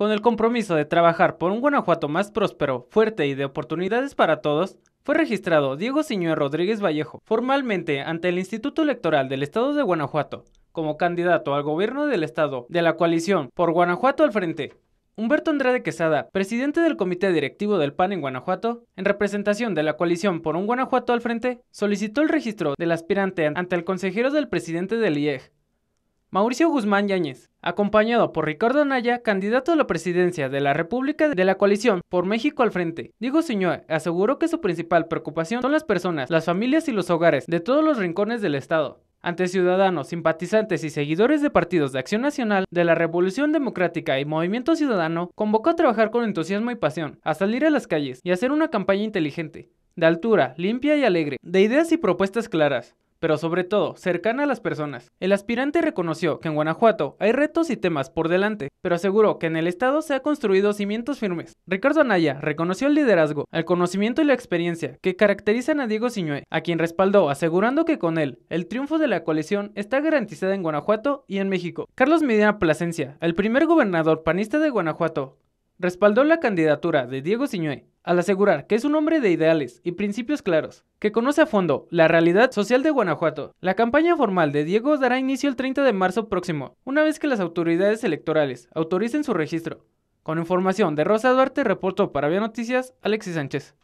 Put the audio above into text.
Con el compromiso de trabajar por un Guanajuato más próspero, fuerte y de oportunidades para todos, fue registrado Diego Siñuel Rodríguez Vallejo formalmente ante el Instituto Electoral del Estado de Guanajuato como candidato al gobierno del Estado de la coalición por Guanajuato al frente. Humberto Andrade Quesada, presidente del Comité Directivo del PAN en Guanajuato, en representación de la coalición por un Guanajuato al frente, solicitó el registro del aspirante ante el consejero del presidente del IEG, Mauricio Guzmán Yáñez, acompañado por Ricardo Anaya, candidato a la presidencia de la República de la coalición por México al frente. Diego Señor aseguró que su principal preocupación son las personas, las familias y los hogares de todos los rincones del Estado. Ante ciudadanos, simpatizantes y seguidores de partidos de Acción Nacional, de la Revolución Democrática y Movimiento Ciudadano, convocó a trabajar con entusiasmo y pasión, a salir a las calles y hacer una campaña inteligente, de altura, limpia y alegre, de ideas y propuestas claras pero sobre todo cercana a las personas. El aspirante reconoció que en Guanajuato hay retos y temas por delante, pero aseguró que en el Estado se ha construido cimientos firmes. Ricardo Anaya reconoció el liderazgo, el conocimiento y la experiencia que caracterizan a Diego Siñue, a quien respaldó asegurando que con él el triunfo de la coalición está garantizado en Guanajuato y en México. Carlos Medina Plasencia, el primer gobernador panista de Guanajuato, respaldó la candidatura de Diego Siñue al asegurar que es un hombre de ideales y principios claros, que conoce a fondo la realidad social de Guanajuato, la campaña formal de Diego dará inicio el 30 de marzo próximo, una vez que las autoridades electorales autoricen su registro. Con información de Rosa Duarte, reportó para Vía Noticias, Alexis Sánchez.